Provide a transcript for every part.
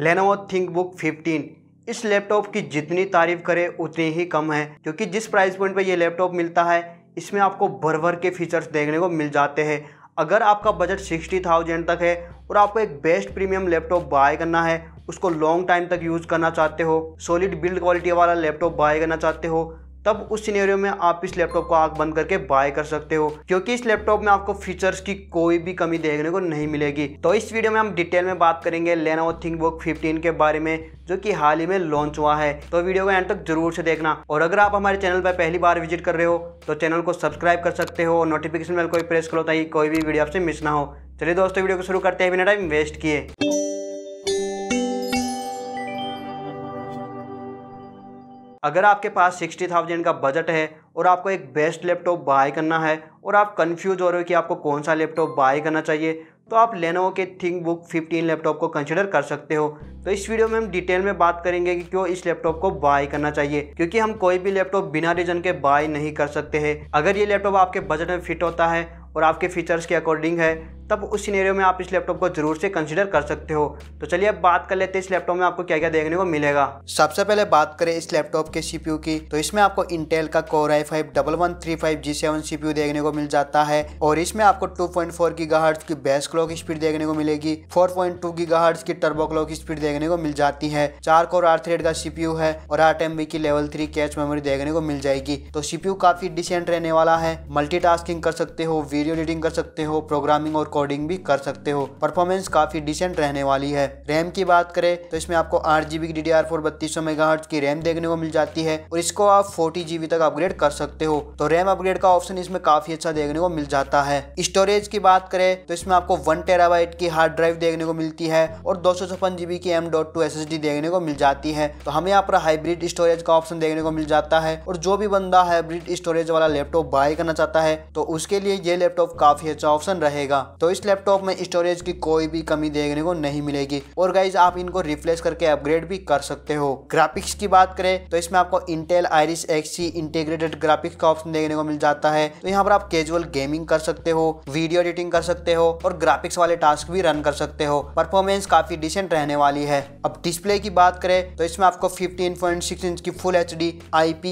Lenovo ThinkBook fifteen इस laptop की जितनी तारीफ करें उतनी ही कम है क्योंकि जिस प्राइस पॉइंट पर यह लैपटॉप मिलता है इसमें आपको भर भर के फीचर्स देखने को मिल जाते हैं अगर आपका बजट सिक्सटी थाउजेंड तक है और आपको एक बेस्ट प्रीमियम लैपटॉप बाय करना है उसको लॉन्ग टाइम तक यूज़ करना चाहते हो सॉलिड बिल्ड क्वालिटी वाला लैपटॉप बाय करना चाहते हो तब उस सिनेरियो में आप इस लैपटॉप को आँख बंद करके बाय कर सकते हो क्योंकि इस लैपटॉप में आपको फीचर्स की कोई भी कमी देखने को नहीं मिलेगी तो इस वीडियो में हम डिटेल में बात करेंगे लेनोवो थिंक बुक फिफ्टीन के बारे में जो कि हाल ही में लॉन्च हुआ है तो वीडियो को एंड तक जरूर से देखना और अगर आप हमारे चैनल पर पहली बार विजिट कर रहे हो तो चैनल को सब्सक्राइब कर सकते हो नोटिफिकेशन बेल को प्रेस करो ताकि कोई भी वीडियो आपसे मिस ना हो चलिए दोस्तों वीडियो को शुरू करते हैं बिना टाइम वेस्ट किए अगर आपके पास सिक्सटी थाउजेंड का बजट है और आपको एक बेस्ट लैपटॉप बाय करना है और आप कंफ्यूज हो रहे हो कि आपको कौन सा लैपटॉप बाय करना चाहिए तो आप लेनोवो के थिंक बुक फिफ्टीन लैपटॉप को कंसिडर कर सकते हो तो इस वीडियो में हम डिटेल में बात करेंगे कि क्यों इस लैपटॉप को बाय करना चाहिए क्योंकि हम कोई भी लैपटॉप बिना रीजन के बाय नहीं कर सकते हैं अगर ये लैपटॉप आपके बजट में फिट होता है और आपके फीचर्स के अकॉर्डिंग है तब उस सिनेरियो में आप इस लैपटॉप को जरूर से कंसिडर कर सकते हो तो चलिए अब बात कर लेते हैं इस लैपटॉप में आपको क्या क्या देखने को मिलेगा सबसे पहले बात करें इस लैपटॉप के सीपीयू की तो इसमें आपको इंटेल का core I five double one three five G seven CPU देखने को मिल जाता है और इसमें आपको टू पॉइंट फोर की गाहर्ट की बेस्ट क्लॉक स्पीड देखने को मिलेगी फोर पॉइंट टू की गाहर्ट की टर्बो क्लॉक स्पीड देखने को मिल जाती है चार कोर आर थ्रेड का सीपीयू है और आठ एम की लेवल थ्री कैच मेमोरी देखने को मिल जाएगी तो सीपीयू काफी डिसेंट रहने वाला है मल्टी कर सकते हो वीडियो एडिटिंग कर सकते हो प्रोग्रामिंग और अकॉर्डिंग भी कर सकते हो परफॉर्मेंस काफ़ी डिसेंट रहने वाली है रैम की बात करें तो इसमें आपको आठ जीबी की डी डी आर फोर बत्तीस की रैम देखने को मिल जाती है और इसको आप फोर्टी जीबी तक अपग्रेड कर सकते हो तो रैम अपग्रेड का ऑप्शन इसमें काफ़ी अच्छा देखने को मिल जाता है स्टोरेज की बात करें तो इसमें आपको वन टेराबाइट की हार्ड ड्राइव देखने को मिलती है और दो सौ छप्पन की M dot two S S D देखने को मिल जाती है तो हमें यहाँ पर हाइब्रिड स्टोरेज का ऑप्शन देखने को मिल जाता है और जो भी बंदा हाइब्रिड स्टोरेज वाला लैपटॉप बाय करना चाहता है तो उसके लिए ये लैपटॉप काफ़ी अच्छा ऑप्शन रहेगा तो तो इस लैपटॉप में स्टोरेज की कोई भी कमी देखने को नहीं मिलेगी और गाइज आप इनको रिप्लेस करके अपग्रेड भी कर सकते हो ग्राफिक्स की बात करें तो इसमें आपको Intel Iris Xe integrated graphics का ऑप्शन देखने को मिल जाता है तो यहाँ पर आप कैजुअल गेमिंग कर सकते हो वीडियो एडिटिंग कर सकते हो और ग्राफिक्स वाले टास्क भी रन कर सकते हो परफॉर्मेंस काफी डिसेंट रहने वाली है अब डिस्प्ले की बात करें तो इसमें आपको सिक्स इंच की full H D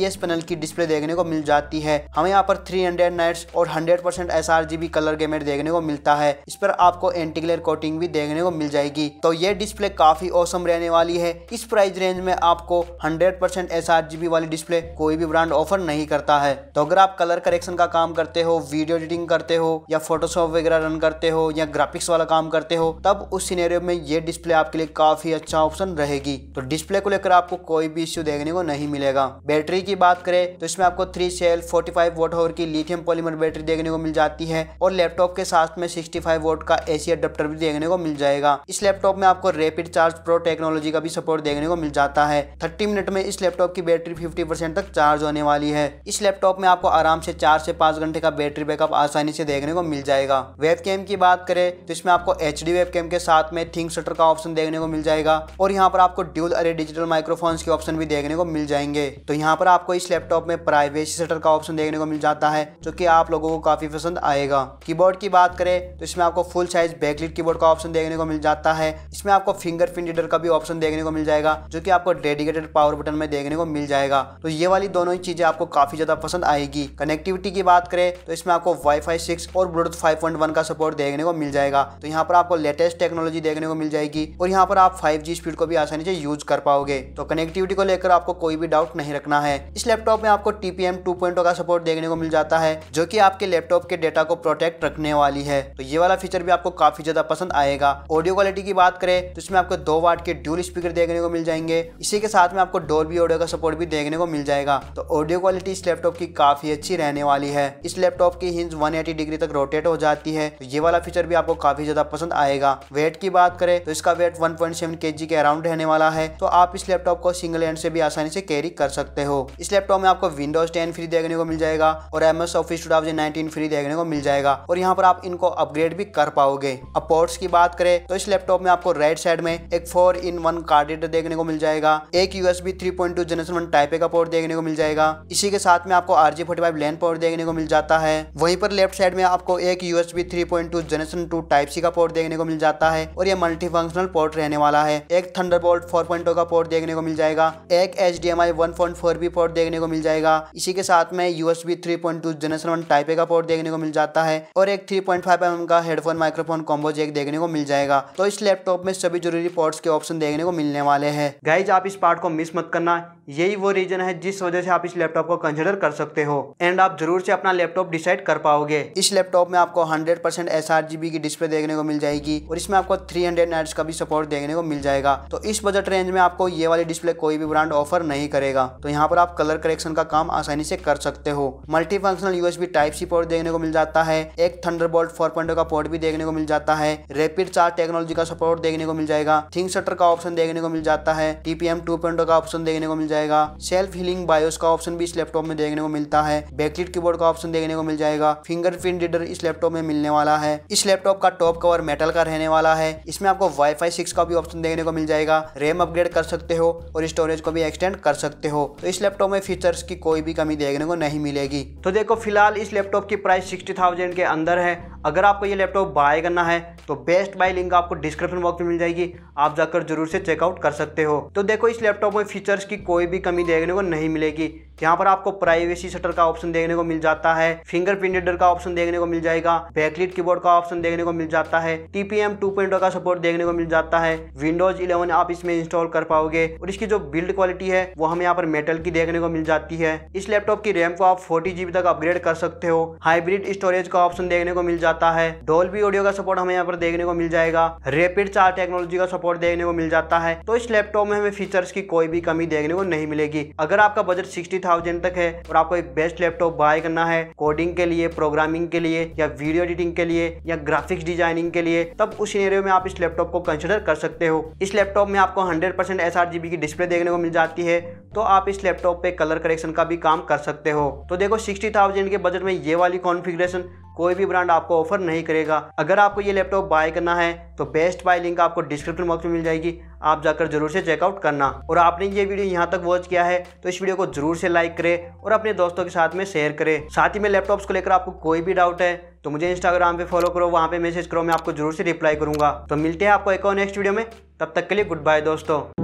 S panel की डिस्प्ले देखने को मिल जाती है हमें यहाँ पर थ्री हंड्रेड नाइट्स और जी बी कलर गेमेट देखने को मिलता है है इस पर आपको एंटी ग्लेयर कोटिंग भी देखने को मिल जाएगी तो ये डिस्प्ले काफी औसम रहने वाली है इस प्राइस रेंज में आपको 100% परसेंट एस वाली डिस्प्ले कोई भी ब्रांड ऑफर नहीं करता है तो अगर आप कलर करेक्शन का काम करते हो वीडियो एडिटिंग करते हो या फोटोशॉप वगैरह रन करते हो या ग्राफिक्स वाला काम करते हो तब उस सिनेरियो में ये डिस्प्ले आपके लिए काफी अच्छा ऑप्शन रहेगी तो डिस्प्ले को लेकर आपको कोई भी इश्यू देखने को नहीं मिलेगा बैटरी की बात करें तो इसमें आपको three cell forty five watt की लिथियम पॉलीमर बैटरी देखने को मिल जाती है और लैपटॉप के साथ में सिक्सटी फाइव वोट का एसी अडप्टर भी देखने को मिल जाएगा इस लैपटॉप में आपको रेपिड चार्ज प्रो टेक्नोलॉजी का भी सपोर्ट देखने को मिल जाता है थर्टी मिनट में इस लैपटॉप की बैटरी फिफ्टी परसेंट तक चार्ज होने वाली है इस लैपटॉप में आपको आराम से चार से पांच घंटे का बैटरी बैकअप आसानी से देखने को मिल जाएगा वेब कैम की बात करें तो इसमें आपको एच डी वेब कैम के साथ में थिंक शटर का ऑप्शन देखने को मिल जाएगा और यहाँ पर आपको ड्यूल अरे डिजिटल माइक्रोफोन के ऑप्शन भी देखने को मिल जाएंगे तो यहाँ पर आपको इस लैपटॉप में प्राइवेसी शटर का ऑप्शन देखने को मिल जाता है जो की आप लोगों को काफी पसंद आएगा कीबोर्ड की बात करें तो इसमें आपको फुल साइज बैकलिट कीबोर्ड का ऑप्शन देखने को मिल जाता है इसमें आपको फिंगर रीडर का भी ऑप्शन देखने को मिल जाएगा जो कि आपको डेडिकेटेड पावर बटन में देखने को मिल जाएगा तो ये वाली दोनों ही चीजें आपको काफी ज्यादा पसंद आएगी कनेक्टिविटी की बात करें तो इसमें आपको वाईफाई सिक्स और ब्लूटूथ फाइव पॉइंट वन का सपोर्ट देखने को मिल जाएगा तो यहाँ पर आपको लेटेस्ट टेक्नोलॉजी देखने को मिल जाएगी और यहाँ पर आप फाइव जी स्पीड को भी आसानी से यूज कर पाओगे तो कनेक्टिविटी को लेकर आपको कोई भी डाउट नहीं रखना है इस लैपटॉप में आपको टीपीएम टू oh का सपोर्ट देखने को मिल जाता है जो की आपके लैपटॉप के डेटा को प्रोटेक्ट रखने वाली है तो ये वाला फीचर भी आपको काफी ज्यादा पसंद आएगा ऑडियो क्वालिटी की बात करें तो इसमें आपको दो वाट के ड्यूल स्पीकर देखने को मिल जाएंगे इसी के साथ में आपको डोरबी ऑडियो का सपोर्ट भी देखने को मिल जाएगा तो ऑडियो क्वालिटी इस लैपटॉप की काफी अच्छी रहने वाली है इस लैपटॉप की हिंज वन डिग्री तक रोटेट हो जाती है तो ये वाला फीचर भी आपको काफी ज्यादा पसंद आएगा वेट की बात करें तो इसका वेट वन पॉइंट के अराउंड रहने वाला है तो आप इस लैपटॉप को सिंगल हैंड से भी आसानी से कैरी कर सकते हो इस लैपटॉप में आपको विंडोज टेन फ्री देखने को मिल जाएगा और M S Office two free देखने को मिल जाएगा और यहाँ पर आप इनको अपग्रेड अपग्रेड भी कर पाओगे अब पोर्ट्स की बात करें तो इस लैपटॉप में आपको राइट साइड में एक four in one card reader देखने को मिल जाएगा एक USB three point two generation one type A का पोर्ट देखने को मिल जाएगा इसी के साथ में आपको RJ forty five LAN port देखने को मिल जाता है वहीं पर लेफ्ट साइड में आपको एक USB three point two generation two type C का पोर्ट देखने को मिल जाता है और ये मल्टी फंक्शनल पोर्ट रहने वाला है एक थंडर बोल्ट फोर पॉइंट का पोर्ट देखने को मिल जाएगा एक H D M I one point four B port देखने को मिल जाएगा इसी के साथ में USB three point two generation one type A का पोर्ट देखने को मिल जाता है और एक थ्री पॉइंट फाइव एम का हेडफोन माइक्रोफोन कॉम्बो जैक देखने को मिल जाएगा तो इस लैपटॉप में सभी जरूरी पोर्ट्स के ऑप्शन देखने को मिलने वाले हैं गाइज आप इस पार्ट को मिस मत करना यही वो रीजन है जिस वजह से आप इस लैपटॉप को कंसिडर कर सकते हो एंड आप जरूर से अपना लैपटॉप डिसाइड कर पाओगे इस लैपटॉप में आपको 100% परसेंट एस की डिस्प्ले देखने को मिल जाएगी और इसमें आपको 300 हंड्रेड का भी सपोर्ट देखने को मिल जाएगा तो इस बजट रेंज में आपको ये वाली डिस्प्ले कोई भी ब्रांड ऑफर नहीं करेगा तो यहाँ पर आप कलर करेक्शन का काम आसानी से कर सकते हो multi functional USB type C port देखने को मिल जाता है एक थंडर बोल्ट फोर विंडो का पोर्ट भी देखने को मिल जाता है रेपिड चार्ज टेक्नोलॉजी का सपोर्ट देखने को मिल जाएगा थिंग शटर का ऑप्शन देखने को मिल जाता है टीपीएम टू oh का ऑप्शन देखने को मिल जाएगा सेल्फ हीलिंग बायोस का ऑप्शन भी इस लैपटॉप में देखने को मिलता है बैकलिट कीबोर्ड का ऑप्शन देखने को मिल जाएगा फिंगरप्रिंट रीडर इस लैपटॉप में मिलने वाला है इस लैपटॉप का टॉप कवर मेटल का रहने वाला है इसमें आपको वाईफाई सिक्स का भी ऑप्शन देखने को मिल जाएगा रैम अपग्रेड कर सकते हो और स्टोरेज को भी एक्सटेंड कर सकते हो तो इस लैपटॉप में फीचर्स की कोई भी कमी देखने को नहीं मिलेगी तो देखो फिलहाल इस लैपटॉप की प्राइस सिक्सटी के अंदर है अगर आप आपको ये लैपटॉप बाय करना है तो बेस्ट बाय लिंक आपको डिस्क्रिप्शन बॉक्स में मिल जाएगी आप जाकर जरूर से चेकआउट कर सकते हो तो देखो इस लैपटॉप में फीचर्स की कोई भी कमी देखने को नहीं मिलेगी यहाँ पर आपको प्राइवेसी शटर का ऑप्शन देखने को मिल जाता है फिंगरप्रिंट रीडर का ऑप्शन देखने को मिल जाएगा बैकलिट कीबोर्ड का ऑप्शन देखने को मिल जाता है टीपीएम टू oh का सपोर्ट देखने को मिल जाता है विंडोज इलेवन आप इसमें इंस्टॉल कर पाओगे और इसकी जो बिल्ड क्वालिटी है वो हमें यहाँ पर मेटल की देखने को मिल जाती है इस लैपटॉप की रैम को आप फोर्टी तक अपग्रेड कर सकते हो हाइब्रिड स्टोरेज का ऑप्शन देखने को मिल जाता है डोल्बी ऑडियो का सपोर्ट हमें यहाँ पर देखने को मिल जाएगा रेपिड चार टेक्नोलॉजी का सपोर्ट देखने को मिल जाता है तो इस लैपटॉप में हमें फीचर्स की कोई भी कमी देखने को नहीं मिलेगी अगर आपका बजट सिक्सटी थाउजेंड तक है और आपको एक बेस्ट लैपटॉप बाय करना है कोडिंग के लिए प्रोग्रामिंग के लिए या वीडियो एडिटिंग के लिए या ग्राफिक्स डिजाइनिंग के लिए तब उस सीनेरियो में आप इस लैपटॉप को कंसिडर कर सकते हो इस लैपटॉप में आपको hundred percent S R G B की डिस्प्ले देखने को मिल जाती है तो आप इस लैपटॉप पे कलर करेक्शन का भी काम कर सकते हो तो देखो सिक्सटी थाउजेंड के बजट में ये वाली कॉन्फिग्रेशन कोई भी ब्रांड आपको ऑफर नहीं करेगा अगर आपको ये लैपटॉप बाय करना है तो बेस्ट बाय लिंक आपको डिस्क्रिप्शन बॉक्स में मिल जाएगी आप जाकर जरूर से चेकआउट करना और आपने ये वीडियो यहाँ तक वॉच किया है तो इस वीडियो को जरूर से लाइक करें और अपने दोस्तों के साथ में शेयर करें साथ ही में लैपटॉप्स को लेकर आपको कोई भी डाउट है तो मुझे इंस्टाग्राम पे फॉलो करो वहाँ पे मैसेज करो मैं आपको जरूर से रिप्लाई करूंगा तो मिलते हैं आपको एक और नेक्स्ट वीडियो में तब तक के लिए गुड बाय दोस्तों